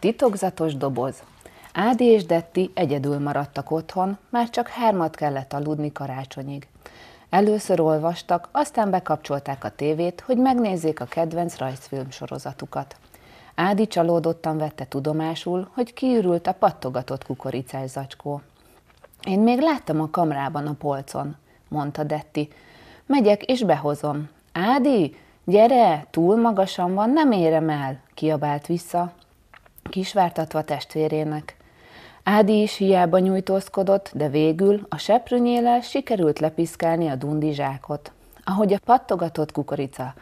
titokzatos doboz. Ádi és Detti egyedül maradtak otthon, már csak hármat kellett aludni karácsonyig. Először olvastak, aztán bekapcsolták a tévét, hogy megnézzék a kedvenc rajzfilm sorozatukat. Ádi csalódottan vette tudomásul, hogy kiürült a pattogatott kukoricás zacskó. Én még láttam a kamrában a polcon, mondta Detti. Megyek és behozom. Ádi, gyere, túl magasan van, nem érem el, kiabált vissza, kisvártatva testvérének. Ádi is hiába nyújtózkodott, de végül a seprűnyéle sikerült lepiszkálni a dundizsákot. Ahogy a pattogatott kukorica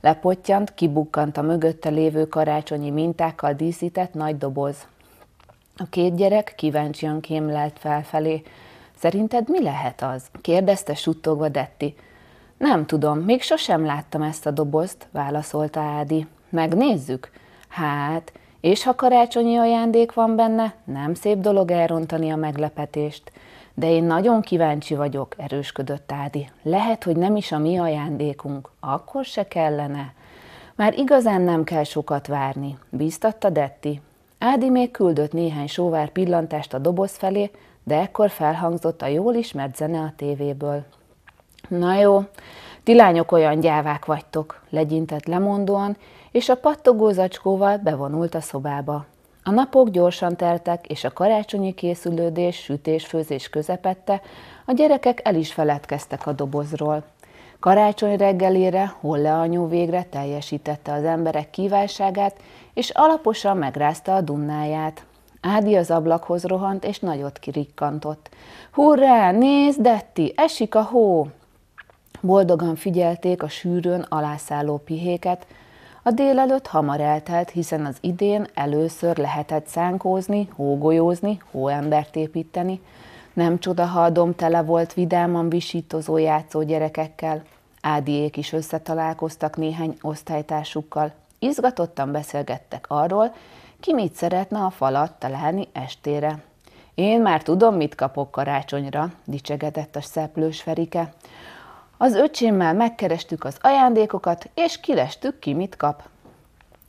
lepottyant, kibukkant a mögötte lévő karácsonyi mintákkal díszített nagy doboz. A két gyerek kíváncsian kémlelt felfelé. Szerinted mi lehet az? kérdezte suttogva Detti. Nem tudom, még sosem láttam ezt a dobozt, válaszolta Ádi. Megnézzük? Hát, és ha karácsonyi ajándék van benne, nem szép dolog elrontani a meglepetést. De én nagyon kíváncsi vagyok, erősködött Ádi. Lehet, hogy nem is a mi ajándékunk, akkor se kellene. Már igazán nem kell sokat várni, bíztatta Detti. Ádi még küldött néhány sóvár pillantást a doboz felé, de ekkor felhangzott a jól ismert zene a tévéből. Na jó, ti lányok olyan gyávák vagytok, legyintett lemondóan, és a pattogó zacskóval bevonult a szobába. A napok gyorsan teltek, és a karácsonyi készülődés, sütés, főzés közepette, a gyerekek el is feledkeztek a dobozról. Karácsony reggelére Holle anyu végre teljesítette az emberek kívánságát, és alaposan megrázta a dunnáját. Ádi az ablakhoz rohant, és nagyot kirikkantott. Hurrá, nézd, Detti, esik a hó! Boldogan figyelték a sűrűn alászálló pihéket, a délelőtt hamar eltelt, hiszen az idén először lehetett szánkózni, hógolyózni, hóembert építeni. Nem csoda, ha a dom tele volt vidáman visítozó játszó gyerekekkel. Ádiék is összetalálkoztak néhány osztálytársukkal. Izgatottan beszélgettek arról, ki mit szeretne a falat találni estére. Én már tudom, mit kapok karácsonyra, dicsegetett a szeplős Ferike. Az öcsémmel megkerestük az ajándékokat, és kilestük ki, mit kap.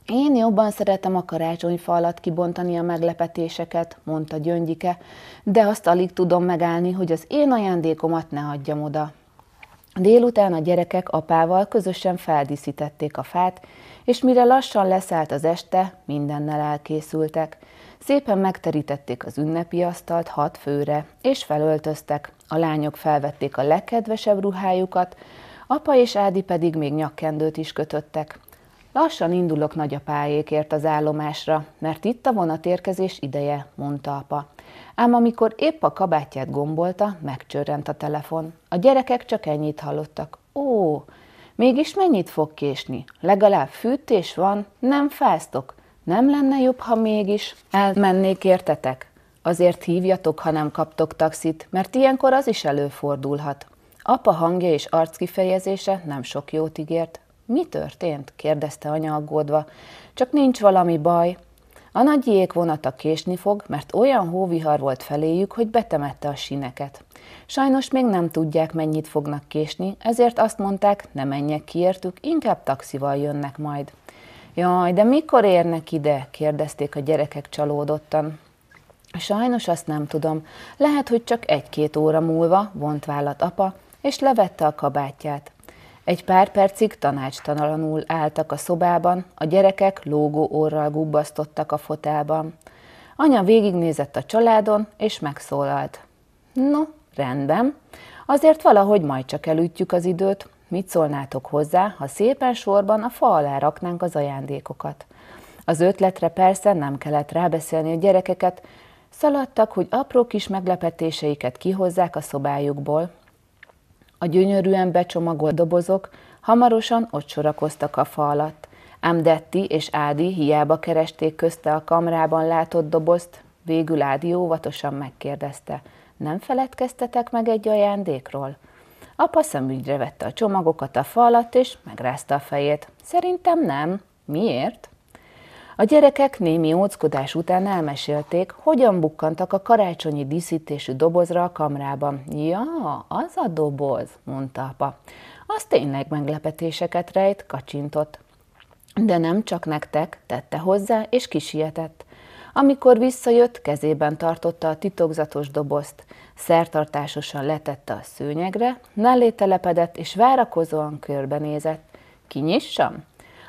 Én jobban szeretem a karácsonyfa alatt kibontani a meglepetéseket, mondta Gyöngyike, de azt alig tudom megállni, hogy az én ajándékomat ne adjam oda. Délután a gyerekek apával közösen feldíszítették a fát, és mire lassan leszállt az este, mindennel elkészültek. Szépen megterítették az ünnepi asztalt hat főre, és felöltöztek. A lányok felvették a legkedvesebb ruhájukat, apa és Ádi pedig még nyakkendőt is kötöttek. Lassan indulok nagyapájékért az állomásra, mert itt a vonatérkezés ideje, mondta apa. Ám amikor épp a kabátját gombolta, megcsörrent a telefon. A gyerekek csak ennyit hallottak. Ó, mégis mennyit fog késni? Legalább fűtés van, nem fáztok? Nem lenne jobb, ha mégis elmennék értetek? Azért hívjatok, ha nem kaptok taxit, mert ilyenkor az is előfordulhat. Apa hangja és arckifejezése nem sok jót ígért. Mi történt? kérdezte anya aggódva. Csak nincs valami baj. A nagy jégvonata késni fog, mert olyan hóvihar volt feléjük, hogy betemette a sineket. Sajnos még nem tudják, mennyit fognak késni, ezért azt mondták, ne menjek kiértük, inkább taxival jönnek majd. Jaj, de mikor érnek ide? kérdezték a gyerekek csalódottan. Sajnos azt nem tudom. Lehet, hogy csak egy-két óra múlva, vont vállat apa, és levette a kabátját. Egy pár percig tanácstalanul álltak a szobában, a gyerekek lógó orral gubbasztottak a fotelban. Anya végignézett a családon, és megszólalt. No, rendben, azért valahogy majd csak elütjük az időt, Mit szólnátok hozzá, ha szépen sorban a fa alá raknánk az ajándékokat? Az ötletre persze nem kellett rábeszélni a gyerekeket, szaladtak, hogy apró kis meglepetéseiket kihozzák a szobájukból. A gyönyörűen becsomagolt dobozok hamarosan ott sorakoztak a fa alatt, ám Detti és Ádi hiába keresték közte a kamrában látott dobozt, végül Ádi óvatosan megkérdezte, nem feledkeztetek meg egy ajándékról? Apa szemügyre vette a csomagokat a falat és megrázta a fejét. Szerintem nem. Miért? A gyerekek némi óckodás után elmesélték, hogyan bukkantak a karácsonyi díszítésű dobozra a kamrában. Ja, az a doboz, mondta apa. Az tényleg meglepetéseket rejt, kacsintott. De nem csak nektek, tette hozzá, és kisietett. Amikor visszajött, kezében tartotta a titokzatos dobozt, szertartásosan letette a szőnyegre, mellé telepedett és várakozóan körbenézett. Kinyissam?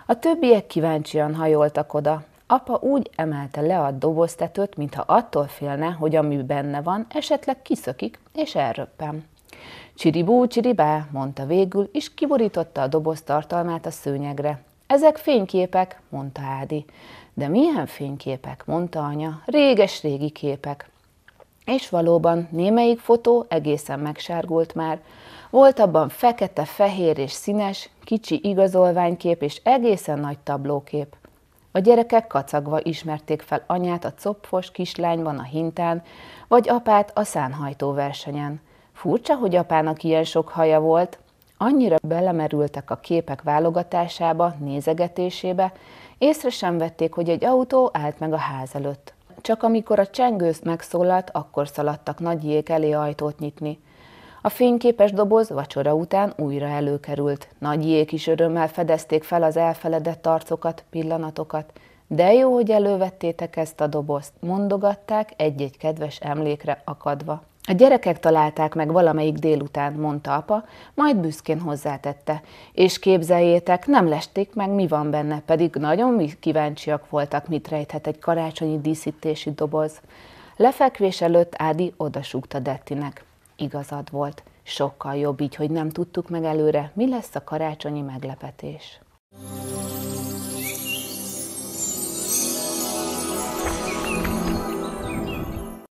A többiek kíváncsian hajoltak oda. Apa úgy emelte le a doboztetőt, mintha attól félne, hogy ami benne van, esetleg kiszökik és elröppem. Csiribú, csiribá, mondta végül, és kiborította a doboz tartalmát a szőnyegre. Ezek fényképek, mondta Ádi. De milyen fényképek, mondta anya, réges-régi képek. És valóban némelyik fotó egészen megsárgult már. Volt abban fekete, fehér és színes, kicsi igazolványkép és egészen nagy tablókép. A gyerekek kacagva ismerték fel anyát a copfos kislányban a hintán, vagy apát a szánhajtó versenyen. Furcsa, hogy apának ilyen sok haja volt. Annyira belemerültek a képek válogatásába, nézegetésébe, Észre sem vették, hogy egy autó állt meg a ház előtt. Csak amikor a csengősz megszólalt, akkor szaladtak nagy jég elé ajtót nyitni. A fényképes doboz vacsora után újra előkerült. Nagy jék is örömmel fedezték fel az elfeledett arcokat, pillanatokat. De jó, hogy elővettétek ezt a dobozt, mondogatták egy-egy kedves emlékre akadva. A gyerekek találták meg valamelyik délután, mondta apa, majd büszkén hozzátette. És képzeljétek, nem lesték meg, mi van benne, pedig nagyon kíváncsiak voltak, mit rejthet egy karácsonyi díszítési doboz. Lefekvés előtt Ádi odasúgta Dettinek. Igazad volt. Sokkal jobb így, hogy nem tudtuk meg előre, mi lesz a karácsonyi meglepetés.